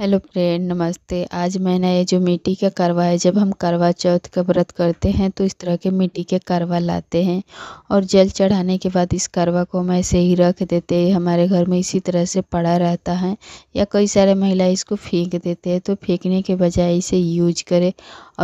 hello friend नमस्ते आज मैंने ये जो मिट्टी का करवा है जब हम करवा चौथ का व्रत करते हैं तो इस तरह के मिट्टी के करवा लाते हैं और जल चढ़ाने के बाद इस करवा को हम ऐसे ही रख देते हैं हमारे घर में इसी तरह से पड़ा रहता है या कई सारे महिला इसको फेंक देते हैं तो फेंकने के बजाय इसे यूज करें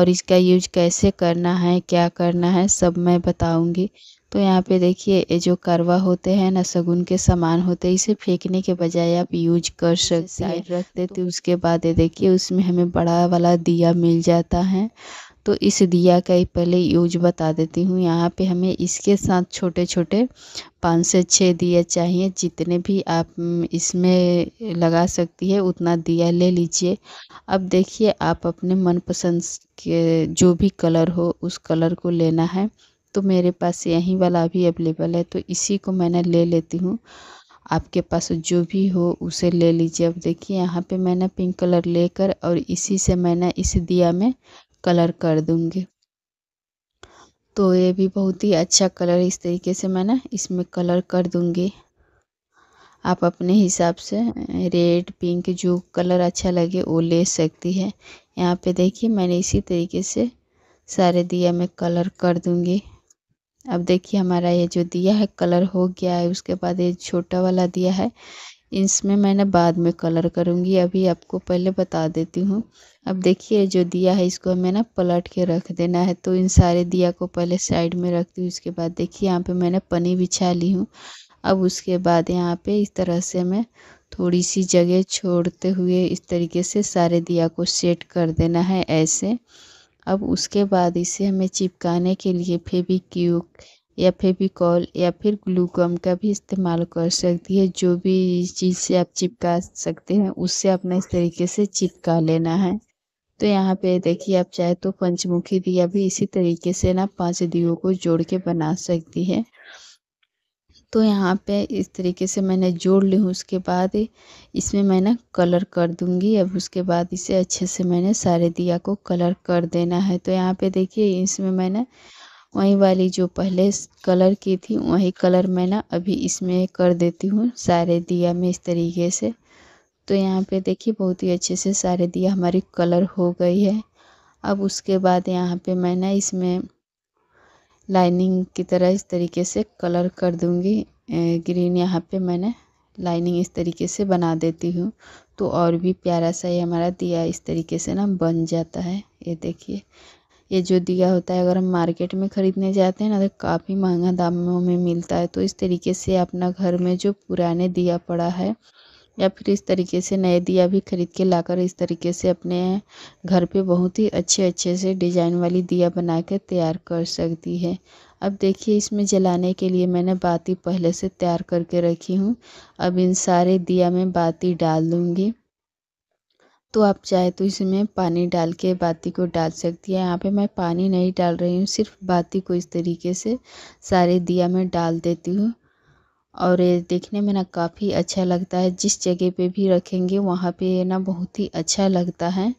और इसका यूज कैसे करना है क्या करना है सब मैं बताऊँगी तो यहाँ पे देखिए ये जो करवा होते हैं ना शगुन के समान होते हैं इसे फेंकने के बजाय आप यूज कर सकते साइड रख तो देते उसके बाद ये देखिए उसमें हमें बड़ा वाला दिया मिल जाता है तो इस दिया का ही पहले यूज बता देती हूँ यहाँ पे हमें इसके साथ छोटे छोटे पाँच से छः दिया चाहिए जितने भी आप इसमें लगा सकती है उतना दिया ले लीजिए अब देखिए आप अपने मनपसंद के जो भी कलर हो उस कलर को लेना है तो मेरे पास यहीं वाला भी अवेलेबल है तो इसी को मैंने ले लेती हूँ आपके पास जो भी हो उसे ले लीजिए अब देखिए यहाँ पे मैंने पिंक कलर लेकर और इसी से मैंने इस दिया में कलर कर दूँगी तो ये भी बहुत ही अच्छा कलर इस तरीके से मैंने इसमें कलर कर दूँगी आप अपने हिसाब से रेड पिंक जो कलर अच्छा लगे वो ले सकती है यहाँ पे देखिए मैंने इसी तरीके से सारे दिया में कलर कर दूँगी अब देखिए हमारा ये जो दिया है कलर हो गया है उसके बाद ये छोटा वाला दिया है इसमें मैंने बाद में कलर करूँगी अभी आपको पहले बता देती हूँ अब देखिए जो दिया है इसको हमें ना पलट के रख देना है तो इन सारे दिया को पहले साइड में रखती हूँ उसके बाद देखिए यहाँ पे मैंने पनी बिछा ली हूँ अब उसके बाद यहाँ पे इस तरह से मैं थोड़ी सी जगह छोड़ते हुए इस तरीके से सारे दिया को सेट कर देना है ऐसे अब उसके बाद इसे हमें चिपकाने के लिए फेविक्यूक या फेविकॉल या फिर ग्लू गम का भी इस्तेमाल कर सकती है जो भी चीज़ से आप चिपका सकते हैं उससे आपने इस तरीके से चिपका लेना है तो यहाँ पे देखिए आप चाहे तो पंचमुखी दिया भी इसी तरीके से ना पांच दियों को जोड़ के बना सकती है तो यहाँ पे इस तरीके से मैंने जोड़ ली हूँ उसके बाद इसमें मैंने कलर कर दूँगी अब उसके बाद इसे अच्छे से मैंने सारे दिया को कलर कर देना है तो यहाँ पे देखिए इसमें मैंने वहीं वाली जो पहले कलर की थी वही कलर मैं ना अभी इसमें कर देती हूँ सारे दिया में इस तरीके से तो यहाँ पे देखिए बहुत ही अच्छे से सारे दिया हमारी कलर हो गई है अब उसके बाद यहाँ पे मैं इसमें लाइनिंग की तरह इस तरीके से कलर कर दूंगी ग्रीन यहाँ पे मैंने लाइनिंग इस तरीके से बना देती हूँ तो और भी प्यारा सा ये हमारा दिया इस तरीके से ना बन जाता है ये देखिए ये जो दिया होता है अगर हम मार्केट में ख़रीदने जाते हैं ना तो काफ़ी महंगा दामों में मिलता है तो इस तरीके से अपना घर में जो पुराने दिया पड़ा है या फिर इस तरीके से नए दिया भी खरीद के लाकर इस तरीके से अपने घर पे बहुत ही अच्छे अच्छे से डिज़ाइन वाली दिया बना कर तैयार कर सकती है अब देखिए इसमें जलाने के लिए मैंने बाती पहले से तैयार करके रखी हूँ अब इन सारे दिया में बाती डाल दूँगी तो आप चाहे तो इसमें पानी डाल के बाती को डाल सकती है यहाँ पे मैं पानी नहीं डाल रही हूँ सिर्फ बाती को इस तरीके से सारे दिया में डाल देती हूँ और ये देखने में ना काफ़ी अच्छा लगता है जिस जगह पे भी रखेंगे वहाँ पे ना बहुत ही अच्छा लगता है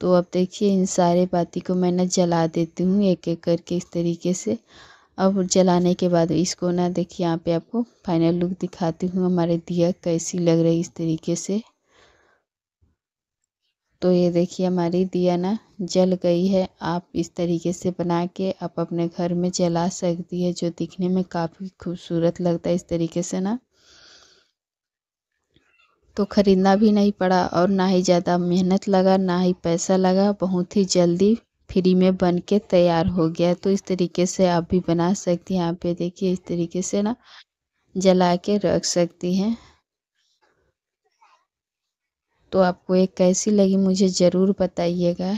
तो अब देखिए इन सारे बाती को मैं ना जला देती हूँ एक एक करके इस तरीके से अब जलाने के बाद इसको ना देखिए यहाँ पे आपको फाइनल लुक दिखाती हूँ हमारे दिया कैसी लग रही इस तरीके से तो ये देखिए हमारी दिया ना जल गई है आप इस तरीके से बना के आप अपने घर में जला सकती है जो दिखने में काफ़ी खूबसूरत लगता है इस तरीके से ना तो ख़रीदना भी नहीं पड़ा और ना ही ज़्यादा मेहनत लगा ना ही पैसा लगा बहुत ही जल्दी फ्री में बन के तैयार हो गया तो इस तरीके से आप भी बना सकती हैं यहाँ पे देखिए इस तरीके से ना जला के रख सकती हैं तो आपको ये कैसी लगी मुझे ज़रूर बताइएगा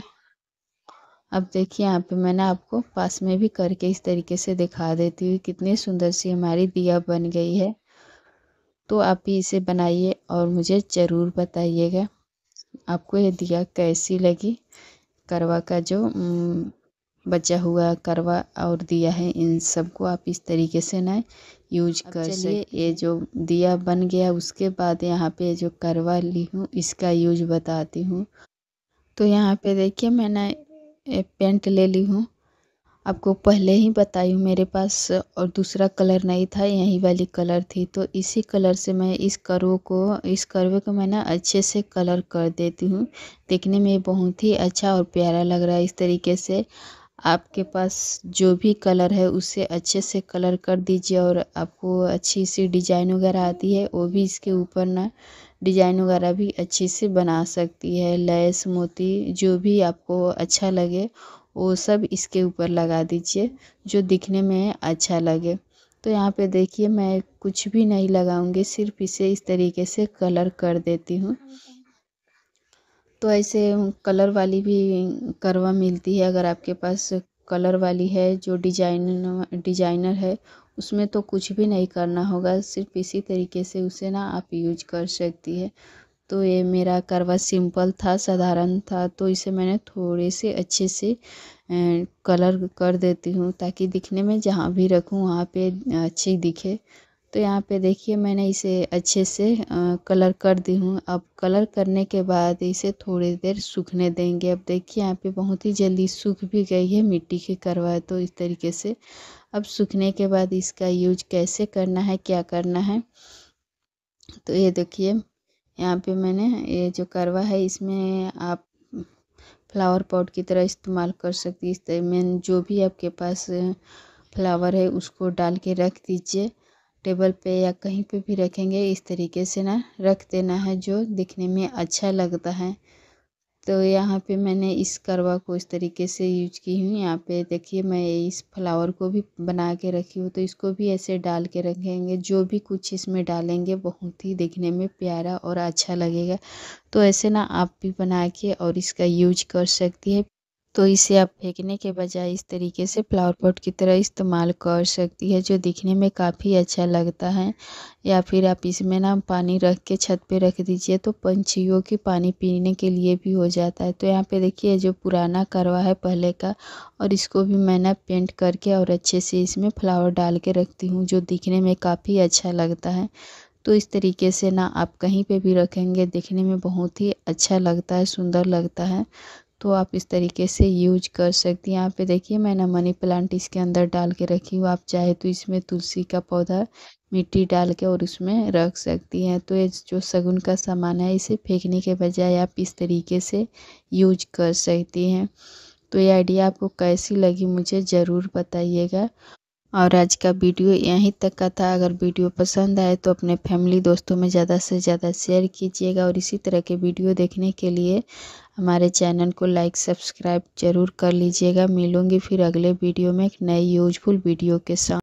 अब देखिए यहाँ पे मैंने आपको पास में भी करके इस तरीके से दिखा देती हूँ कितनी सुंदर सी हमारी दिया बन गई है तो आप भी इसे बनाइए और मुझे ज़रूर बताइएगा आपको ये दिया कैसी लगी करवा का जो बचा हुआ करवा और दिया है इन सबको आप इस तरीके से ना यूज कर सकें ये जो दिया बन गया उसके बाद यहाँ पे जो करवा ली हूँ इसका यूज बताती हूँ तो यहाँ पे देखिए मैंने पेंट ले ली हूँ आपको पहले ही बताई हूँ मेरे पास और दूसरा कलर नहीं था यही वाली कलर थी तो इसी कलर से मैं इस करवे को इस करवे को मैंने अच्छे से कलर कर देती हूँ देखने में बहुत ही अच्छा और प्यारा लग रहा है इस तरीके से आपके पास जो भी कलर है उसे अच्छे से कलर कर दीजिए और आपको अच्छी सी डिजाइन वगैरह आती है वो भी इसके ऊपर ना डिजाइन वगैरह भी अच्छी से बना सकती है लैस मोती जो भी आपको अच्छा लगे वो सब इसके ऊपर लगा दीजिए जो दिखने में अच्छा लगे तो यहाँ पे देखिए मैं कुछ भी नहीं लगाऊंगी सिर्फ इसे इस तरीके से कलर कर देती हूँ तो ऐसे कलर वाली भी करवा मिलती है अगर आपके पास कलर वाली है जो डिजाइन डिजाइनर है उसमें तो कुछ भी नहीं करना होगा सिर्फ इसी तरीके से उसे ना आप यूज कर सकती है तो ये मेरा करवा सिंपल था साधारण था तो इसे मैंने थोड़े से अच्छे से कलर कर देती हूँ ताकि दिखने में जहाँ भी रखूँ वहाँ पे अच्छी दिखे तो यहाँ पे देखिए मैंने इसे अच्छे से आ, कलर कर दी हूँ अब कलर करने के बाद इसे थोड़ी देर सूखने देंगे अब देखिए यहाँ पे बहुत ही जल्दी सूख भी गई है मिट्टी की करवा तो इस तरीके से अब सूखने के बाद इसका यूज कैसे करना है क्या करना है तो ये देखिए यहाँ पे मैंने ये जो करवा है इसमें आप फ्लावर पॉट की तरह इस्तेमाल कर सकती इस तरह में जो भी आपके पास फ्लावर है उसको डाल के रख दीजिए टेबल पे या कहीं पे भी रखेंगे इस तरीके से ना रख देना है जो दिखने में अच्छा लगता है तो यहाँ पे मैंने इस करवा को इस तरीके से यूज की हूँ यहाँ पे देखिए मैं इस फ्लावर को भी बना के रखी हूँ तो इसको भी ऐसे डाल के रखेंगे जो भी कुछ इसमें डालेंगे बहुत ही देखने में प्यारा और अच्छा लगेगा तो ऐसे ना आप भी बना के और इसका यूज कर सकती है तो इसे आप फेंकने के बजाय इस तरीके से फ्लावर पॉट की तरह इस्तेमाल कर सकती है जो दिखने में काफ़ी अच्छा लगता है या फिर आप इसमें ना पानी रख के छत पे रख दीजिए तो पंछियों की पानी पीने के लिए भी हो जाता है तो यहाँ पे देखिए जो पुराना करवा है पहले का और इसको भी मैं ना पेंट करके और अच्छे से इसमें फ्लावर डाल के रखती हूँ जो दिखने में काफ़ी अच्छा लगता है तो इस तरीके से ना आप कहीं पे भी रखेंगे देखने में बहुत ही अच्छा लगता है सुंदर लगता है तो आप इस तरीके से यूज कर सकती हैं यहाँ पे देखिए मैंने मनी प्लांट इसके अंदर डाल के रखी हूँ आप चाहे तो इसमें तुलसी का पौधा मिट्टी डाल के और उसमें रख सकती हैं तो ये जो शगुन का सामान है इसे फेंकने के बजाय आप इस तरीके से यूज कर सकती हैं तो ये आइडिया आपको कैसी लगी मुझे ज़रूर बताइएगा और आज का वीडियो यहीं तक का था अगर वीडियो पसंद आए तो अपने फैमिली दोस्तों में ज़्यादा से ज़्यादा शेयर कीजिएगा और इसी तरह के वीडियो देखने के लिए हमारे चैनल को लाइक सब्सक्राइब जरूर कर लीजिएगा मिलूँगी फिर अगले वीडियो में एक नए यूजफुल वीडियो के साथ